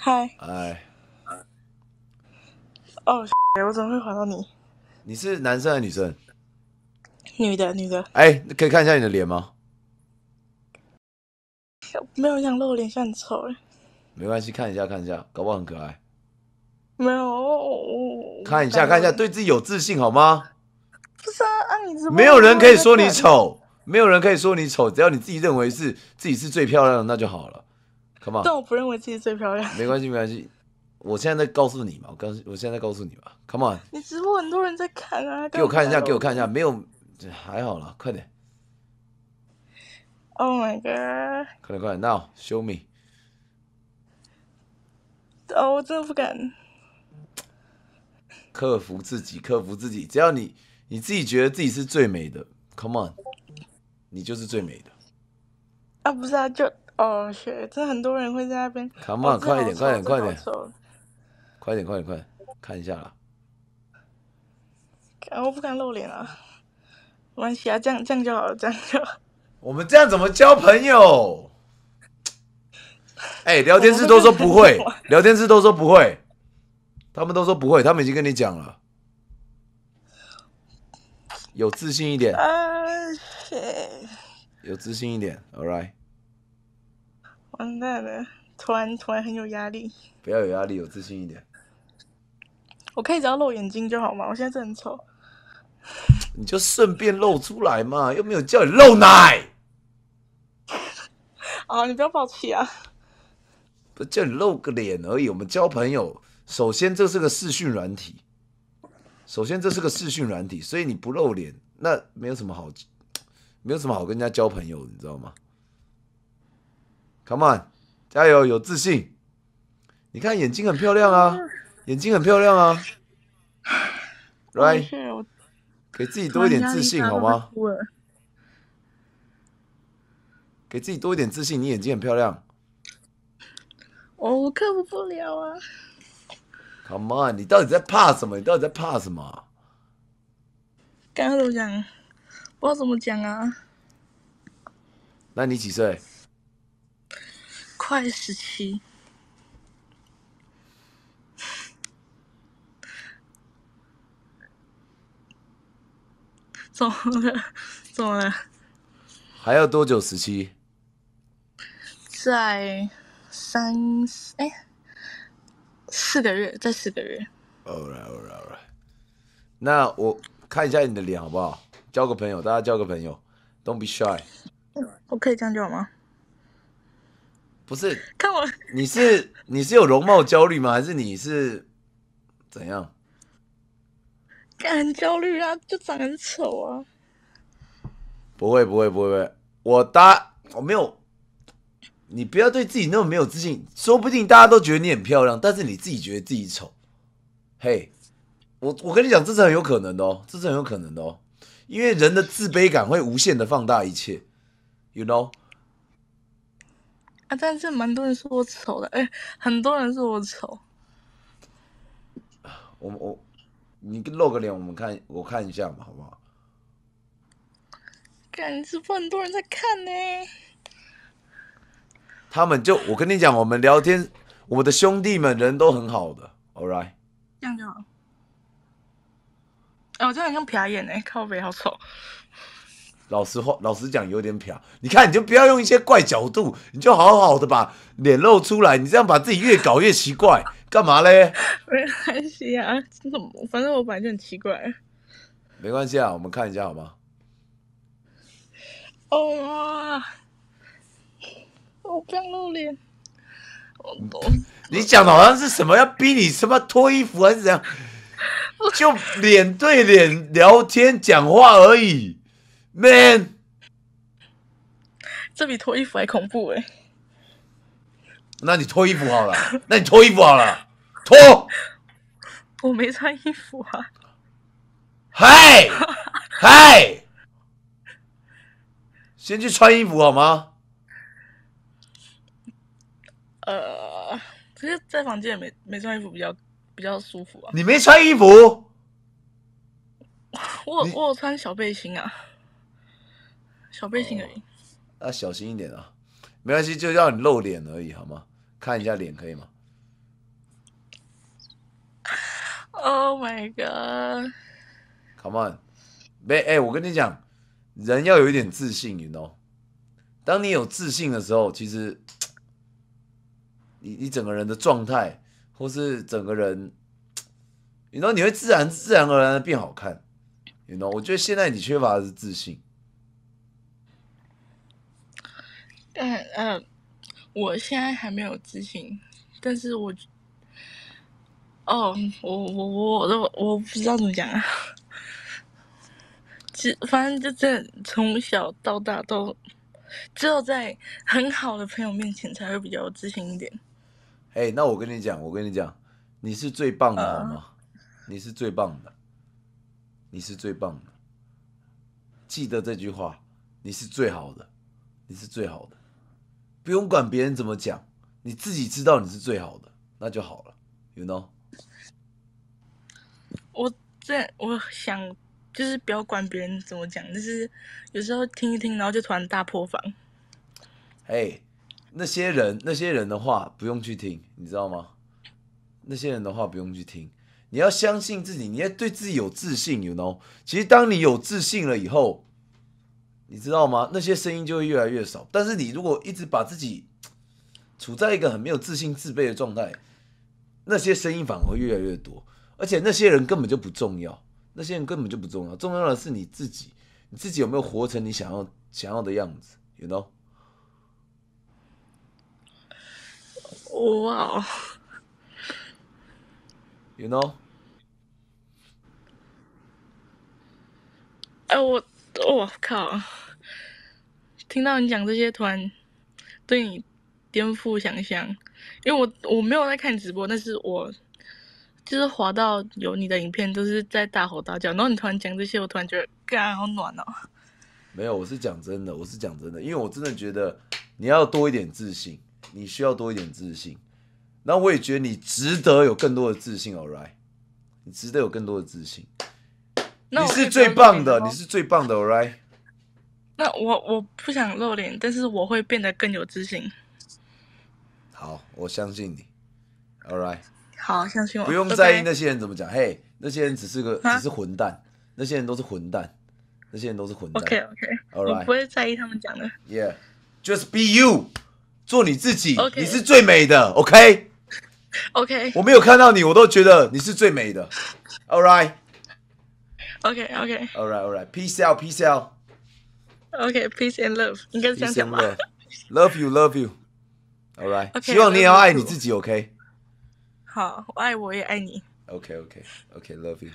嗨！哎，哦，我怎么会滑到你？你是男生还是女生？女的，女的。哎，可以看一下你的脸吗？没有想露脸，像很丑哎。没关系，看一下，看一下，搞不好很可爱。没有。看一下，看一下，对自己有自信好吗？不是啊，你没有人可以说你丑，没有人可以说你丑，只要你自己认为是自己是最漂亮的，那就好了。Come on！但我不认为自己最漂亮。没关系，没关系。我现在在告诉你嘛，我刚，我现在在告诉你嘛。Come on！你直播很多人在看啊，给我看一下，给我看一下，没有，还好了，快点。Oh my god！快点，快点，Now show me！哦，我真的不敢。克服自己，克服自己，只要你你自己觉得自己是最美的，Come on！你就是最美的。啊，不是啊，就。哦，是，这很多人会在那边。Come on，快一点，快点，快点，快点，快点，快点，看一下啦。我不敢露脸啊，没关系啊，这样这样就好了，这样就。好。我们这样怎么交朋友？哎，聊天室都说不会，聊天室都说不会，他们都说不会，他们已经跟你讲了。有自信一点，有自信一点，All right。嗯，那呢？突然，突然很有压力。不要有压力，有自信一点。我可以只要露眼睛就好嘛。我现在真的很丑。你就顺便露出来嘛，又没有叫你露奶。啊，你不要抱气啊！不叫你露个脸而已。我们交朋友，首先这是个视讯软体。首先这是个视讯软体，所以你不露脸，那没有什么好，没有什么好跟人家交朋友，你知道吗？Come on，加油，有自信。你看眼睛很漂亮啊，眼睛很漂亮啊。Right，给自己多一点自信好吗？给自己多一点自信，你眼睛很漂亮。我我克服不了啊。Come on，你到底在怕什么？你到底在怕什么？刚刚怎么讲？不知道怎么讲啊。那你几岁？快十七，么了，怎么了，还要多久？十七，在三哎四个月，在四个月。那我看一下你的脸好不好？交个朋友，大家交个朋友，Don't be shy。我可以这样叫吗？不是，看我，你是你是有容貌焦虑吗？还是你是怎样？很焦虑啊，就长很丑啊。不会不会不会不会，我搭我没有，你不要对自己那么没有自信。说不定大家都觉得你很漂亮，但是你自己觉得自己丑。嘿，我我跟你讲，这是很有可能的，哦，这是很有可能的，哦，因为人的自卑感会无限的放大一切，you know。啊！但是蛮多人说我丑的，哎，很多人说我丑。我我，你露个脸，我们看我看一下嘛，好不好？觉直播，很多人在看呢。他们就我跟你讲，我们聊天，我的兄弟们人都很好的，all right。这样就好。哦，我这样很像瞟眼哎，靠，背好丑。老实话，老实讲，有点飘。你看，你就不要用一些怪角度，你就好好的把脸露出来。你这样把自己越搞越奇怪，干嘛嘞？没关系啊，怎么？反正我反就很奇怪。没关系啊，我们看一下好吗？哦啊！我不想露脸。你讲的好像是什么要逼你什么脱衣服还是怎样？就脸对脸聊天讲话而已。Man，这比脱衣服还恐怖哎！那你脱衣服好了，那你脱衣服好了，脱。我没穿衣服啊。嗨嗨，先去穿衣服好吗？呃，其实，在房间没没穿衣服比较比较舒服啊。你没穿衣服？我我有穿小背心啊。小背景而已，啊，小心一点啊！没关系，就叫你露脸而已，好吗？看一下脸可以吗？Oh my god! Come on！没哎，我跟你讲，人要有一点自信，y o u know。当你有自信的时候，其实你你整个人的状态，或是整个人，你 know 你会自然自然而然的变好看，你 know 我觉得现在你缺乏的是自信。嗯嗯，我现在还没有自信，但是我，哦，我我我都我不知道怎么讲啊，只反正就这，从小到大都只有在很好的朋友面前才会比较自信一点。哎，那我跟你讲，我跟你讲，你是最棒的，好吗？你是最棒的，你是最棒的，记得这句话，你是最好的，你是最好的。不用管别人怎么讲，你自己知道你是最好的，那就好了。y o u k no？w 我这我想就是不要管别人怎么讲，就是有时候听一听，然后就突然大破防。哎，那些人那些人的话不用去听，你知道吗？那些人的话不用去听，你要相信自己，你要对自己有自信。y o u k no？w 其实当你有自信了以后。你知道吗？那些声音就会越来越少。但是你如果一直把自己处在一个很没有自信、自卑的状态，那些声音反而会越来越多。而且那些人根本就不重要，那些人根本就不重要。重要的是你自己，你自己有没有活成你想要想要的样子？You know？哇！You know？哎我。我靠！听到你讲这些，突然对你颠覆想象。因为我我没有在看直播，但是我就是滑到有你的影片，都是在大吼大叫。然后你突然讲这些，我突然觉得，干好暖哦。没有，我是讲真的，我是讲真的。因为我真的觉得你要多一点自信，你需要多一点自信。那我也觉得你值得有更多的自信 right，你值得有更多的自信。你是最棒的，你是最棒的，right？那我我不想露脸，但是我会变得更有自信。好，我相信你，right？a l 好，相信我，不用在意那些人怎么讲。嘿，那些人只是个，只是混蛋，那些人都是混蛋，那些人都是混蛋。OK，OK，right？我不会在意他们讲的。Yeah，Just be you，做你自己。OK，你是最美的。OK，OK，我没有看到你，我都觉得你是最美的。Alright。Okay, okay. All right, all right. Peace out, peace out. Okay, peace and love. Love you, love you. All right. Okay, Okay. Okay. Love you.